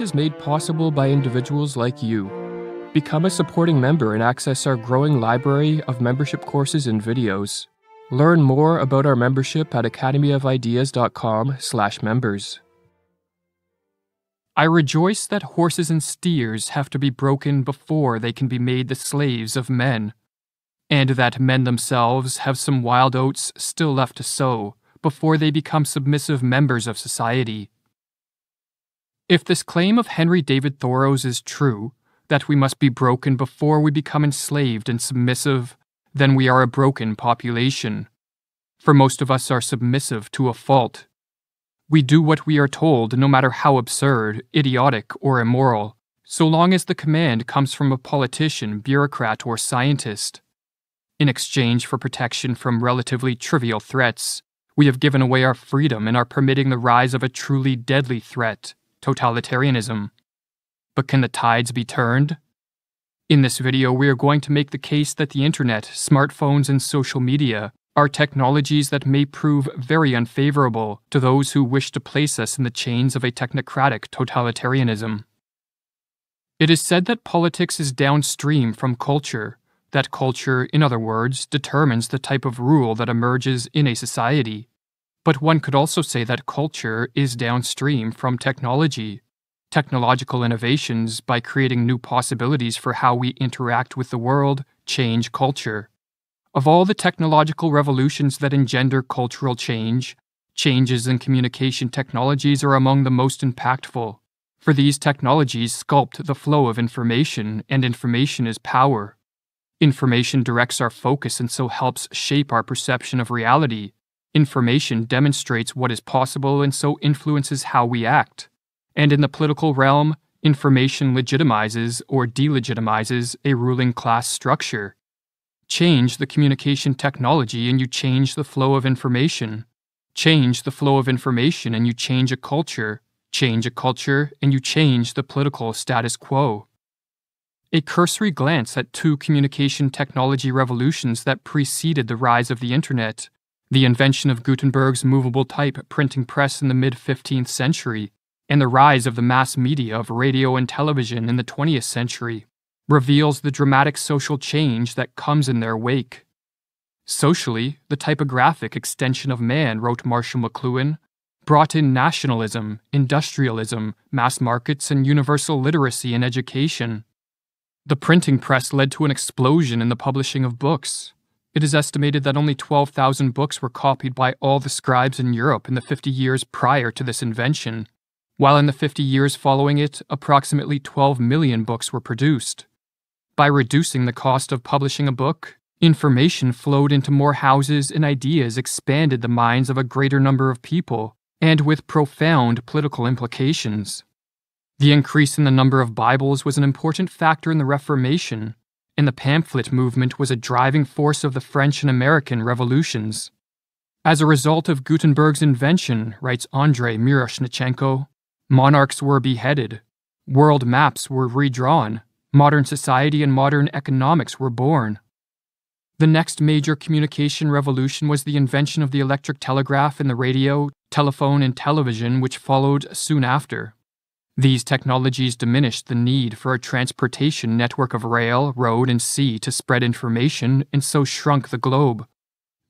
is made possible by individuals like you. Become a supporting member and access our growing library of membership courses and videos. Learn more about our membership at academyofideas.com/members. I rejoice that horses and steers have to be broken before they can be made the slaves of men, and that men themselves have some wild oats still left to sow before they become submissive members of society. If this claim of Henry David Thoreau's is true, that we must be broken before we become enslaved and submissive, then we are a broken population. For most of us are submissive to a fault. We do what we are told, no matter how absurd, idiotic, or immoral, so long as the command comes from a politician, bureaucrat, or scientist. In exchange for protection from relatively trivial threats, we have given away our freedom and are permitting the rise of a truly deadly threat totalitarianism. But can the tides be turned? In this video, we are going to make the case that the internet, smartphones, and social media are technologies that may prove very unfavorable to those who wish to place us in the chains of a technocratic totalitarianism. It is said that politics is downstream from culture, that culture, in other words, determines the type of rule that emerges in a society. But one could also say that culture is downstream from technology. Technological innovations, by creating new possibilities for how we interact with the world, change culture. Of all the technological revolutions that engender cultural change, changes in communication technologies are among the most impactful. For these technologies sculpt the flow of information, and information is power. Information directs our focus and so helps shape our perception of reality. Information demonstrates what is possible and so influences how we act. And in the political realm, information legitimizes or delegitimizes a ruling class structure. Change the communication technology and you change the flow of information. Change the flow of information and you change a culture. Change a culture and you change the political status quo. A cursory glance at two communication technology revolutions that preceded the rise of the Internet the invention of Gutenberg's movable type printing press in the mid 15th century, and the rise of the mass media of radio and television in the 20th century reveals the dramatic social change that comes in their wake. Socially, the typographic extension of man, wrote Marshall McLuhan, brought in nationalism, industrialism, mass markets, and universal literacy and education. The printing press led to an explosion in the publishing of books, it is estimated that only 12,000 books were copied by all the scribes in Europe in the 50 years prior to this invention, while in the 50 years following it, approximately 12 million books were produced. By reducing the cost of publishing a book, information flowed into more houses and ideas expanded the minds of a greater number of people, and with profound political implications. The increase in the number of Bibles was an important factor in the Reformation, and the pamphlet movement was a driving force of the French and American revolutions. As a result of Gutenberg's invention, writes Andrei Miroshnichenko, monarchs were beheaded, world maps were redrawn, modern society and modern economics were born. The next major communication revolution was the invention of the electric telegraph and the radio, telephone, and television, which followed soon after. These technologies diminished the need for a transportation network of rail, road, and sea to spread information and so shrunk the globe.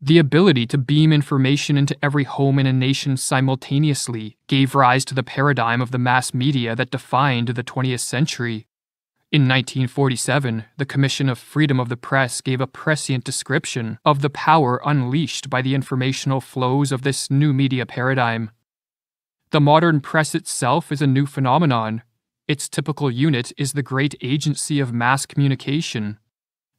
The ability to beam information into every home in a nation simultaneously gave rise to the paradigm of the mass media that defined the 20th century. In 1947, the Commission of Freedom of the Press gave a prescient description of the power unleashed by the informational flows of this new media paradigm. The modern press itself is a new phenomenon. Its typical unit is the great agency of mass communication.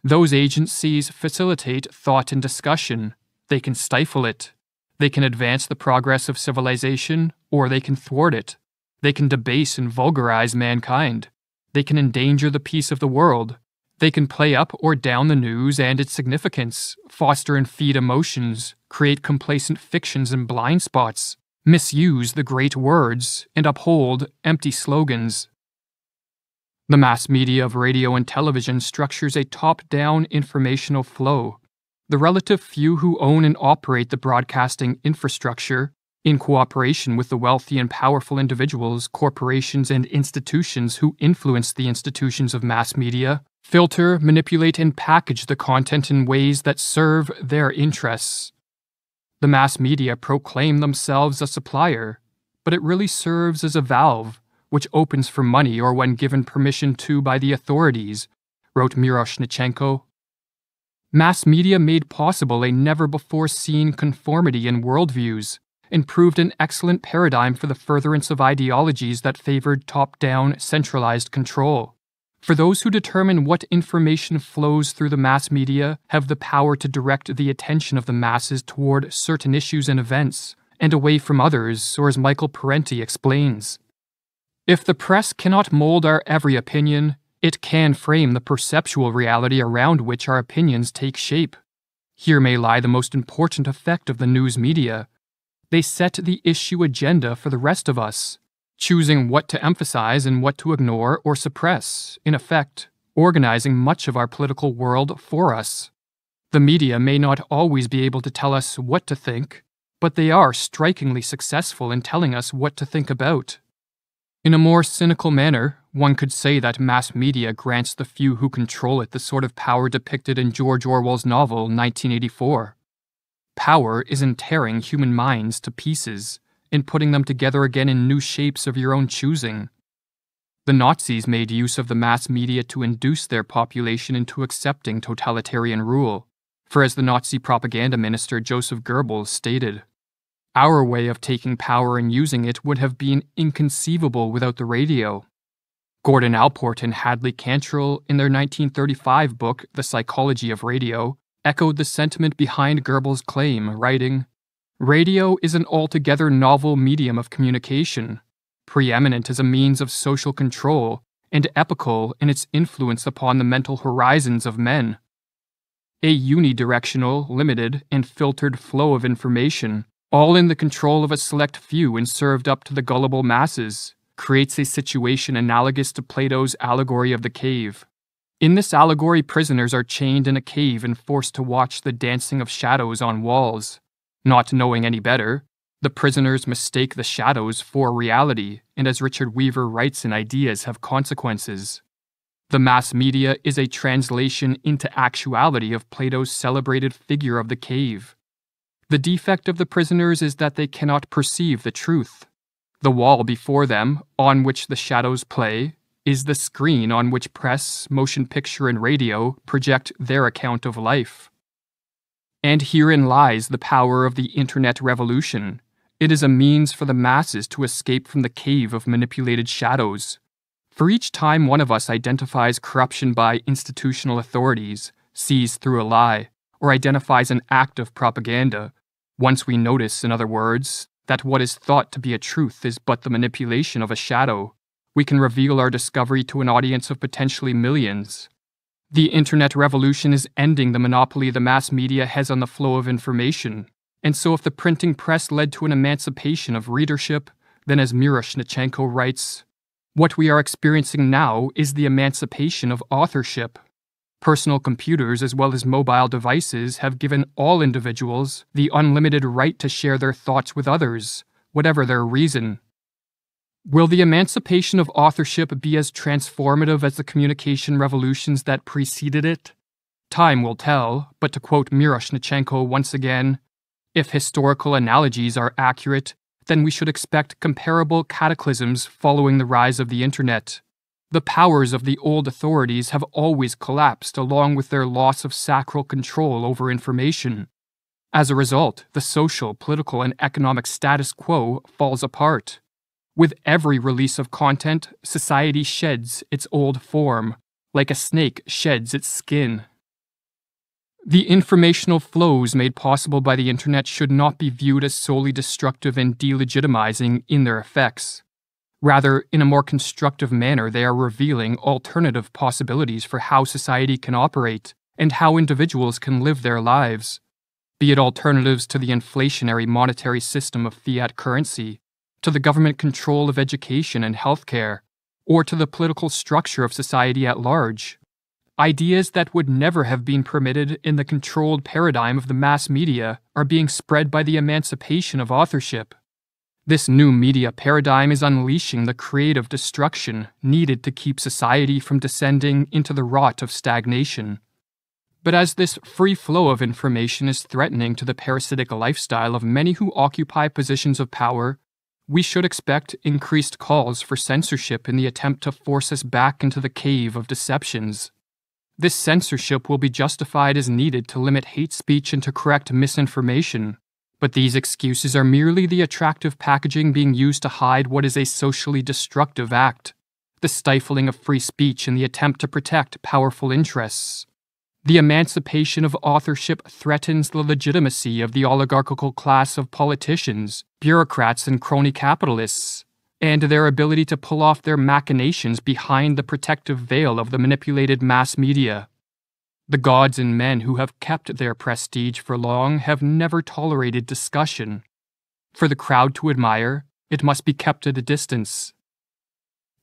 Those agencies facilitate thought and discussion. They can stifle it. They can advance the progress of civilization, or they can thwart it. They can debase and vulgarize mankind. They can endanger the peace of the world. They can play up or down the news and its significance, foster and feed emotions, create complacent fictions and blind spots, misuse the great words, and uphold empty slogans. The mass media of radio and television structures a top down informational flow. The relative few who own and operate the broadcasting infrastructure, in cooperation with the wealthy and powerful individuals, corporations, and institutions who influence the institutions of mass media, filter, manipulate, and package the content in ways that serve their interests. The mass media proclaim themselves a supplier, but it really serves as a valve which opens for money or when given permission to by the authorities, wrote Miroshnichenko. Mass media made possible a never before seen conformity in worldviews and proved an excellent paradigm for the furtherance of ideologies that favored top down, centralized control. For those who determine what information flows through the mass media have the power to direct the attention of the masses toward certain issues and events, and away from others, or as Michael Parenti explains. If the press cannot mold our every opinion, it can frame the perceptual reality around which our opinions take shape. Here may lie the most important effect of the news media. They set the issue agenda for the rest of us, choosing what to emphasize and what to ignore or suppress, in effect, organizing much of our political world for us. The media may not always be able to tell us what to think, but they are strikingly successful in telling us what to think about. In a more cynical manner, one could say that mass media grants the few who control it the sort of power depicted in George Orwell's novel 1984. Power is not tearing human minds to pieces and putting them together again in new shapes of your own choosing. The Nazis made use of the mass media to induce their population into accepting totalitarian rule, for as the Nazi propaganda minister Joseph Goebbels stated, our way of taking power and using it would have been inconceivable without the radio. Gordon Alport and Hadley Cantrell, in their 1935 book, The Psychology of Radio, echoed the sentiment behind Goebbels' claim, writing, radio is an altogether novel medium of communication, preeminent as a means of social control and epical in its influence upon the mental horizons of men. A unidirectional, limited, and filtered flow of information, all in the control of a select few and served up to the gullible masses, creates a situation analogous to Plato's allegory of the cave. In this allegory, prisoners are chained in a cave and forced to watch the dancing of shadows on walls, not knowing any better, the prisoners mistake the shadows for reality, and as Richard Weaver writes in Ideas Have Consequences, the mass media is a translation into actuality of Plato's celebrated figure of the cave. The defect of the prisoners is that they cannot perceive the truth. The wall before them, on which the shadows play, is the screen on which press, motion picture, and radio project their account of life. And herein lies the power of the internet revolution. It is a means for the masses to escape from the cave of manipulated shadows. For each time one of us identifies corruption by institutional authorities, sees through a lie, or identifies an act of propaganda, once we notice, in other words, that what is thought to be a truth is but the manipulation of a shadow, we can reveal our discovery to an audience of potentially millions, the internet revolution is ending the monopoly the mass media has on the flow of information. And so, if the printing press led to an emancipation of readership, then, as Mira writes, what we are experiencing now is the emancipation of authorship. Personal computers, as well as mobile devices, have given all individuals the unlimited right to share their thoughts with others, whatever their reason. Will the emancipation of authorship be as transformative as the communication revolutions that preceded it? Time will tell, but to quote Miroshnichenko once again, if historical analogies are accurate, then we should expect comparable cataclysms following the rise of the internet. The powers of the old authorities have always collapsed along with their loss of sacral control over information. As a result, the social, political, and economic status quo falls apart. With every release of content, society sheds its old form, like a snake sheds its skin. The informational flows made possible by the internet should not be viewed as solely destructive and delegitimizing in their effects. Rather, in a more constructive manner, they are revealing alternative possibilities for how society can operate and how individuals can live their lives, be it alternatives to the inflationary monetary system of fiat currency to the government control of education and healthcare, or to the political structure of society at large. Ideas that would never have been permitted in the controlled paradigm of the mass media are being spread by the emancipation of authorship. This new media paradigm is unleashing the creative destruction needed to keep society from descending into the rot of stagnation. But as this free flow of information is threatening to the parasitic lifestyle of many who occupy positions of power, we should expect increased calls for censorship in the attempt to force us back into the cave of deceptions. This censorship will be justified as needed to limit hate speech and to correct misinformation, but these excuses are merely the attractive packaging being used to hide what is a socially destructive act the stifling of free speech in the attempt to protect powerful interests. The emancipation of authorship threatens the legitimacy of the oligarchical class of politicians, bureaucrats, and crony capitalists, and their ability to pull off their machinations behind the protective veil of the manipulated mass media. The gods and men who have kept their prestige for long have never tolerated discussion. For the crowd to admire, it must be kept at a distance.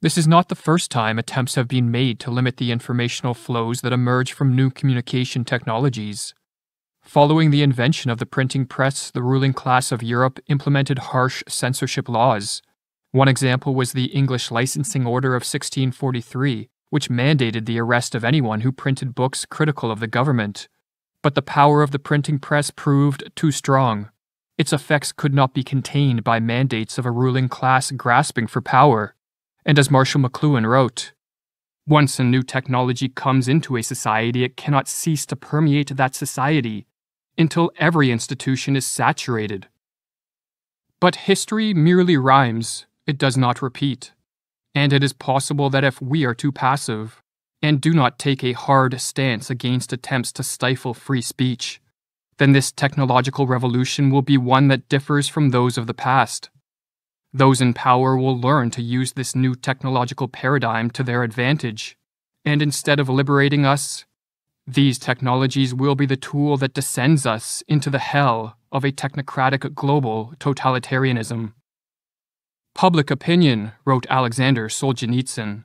This is not the first time attempts have been made to limit the informational flows that emerge from new communication technologies. Following the invention of the printing press, the ruling class of Europe implemented harsh censorship laws. One example was the English Licensing Order of 1643, which mandated the arrest of anyone who printed books critical of the government. But the power of the printing press proved too strong. Its effects could not be contained by mandates of a ruling class grasping for power. And as Marshall McLuhan wrote, once a new technology comes into a society, it cannot cease to permeate that society until every institution is saturated. But history merely rhymes, it does not repeat. And it is possible that if we are too passive and do not take a hard stance against attempts to stifle free speech, then this technological revolution will be one that differs from those of the past. Those in power will learn to use this new technological paradigm to their advantage. And instead of liberating us, these technologies will be the tool that descends us into the hell of a technocratic global totalitarianism. Public opinion, wrote Alexander Solzhenitsyn.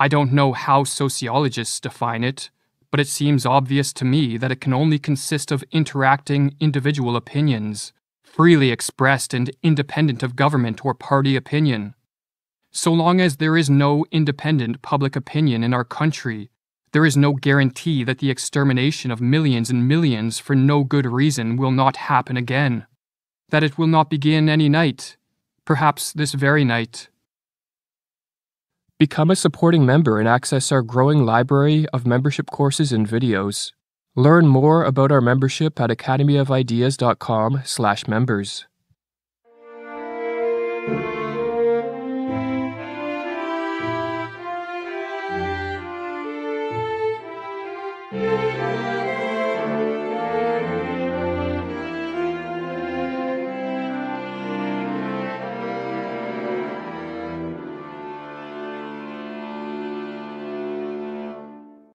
I don't know how sociologists define it, but it seems obvious to me that it can only consist of interacting individual opinions freely expressed and independent of government or party opinion. So long as there is no independent public opinion in our country, there is no guarantee that the extermination of millions and millions for no good reason will not happen again, that it will not begin any night, perhaps this very night. Become a supporting member and access our growing library of membership courses and videos. Learn more about our membership at academyofideas.com/members.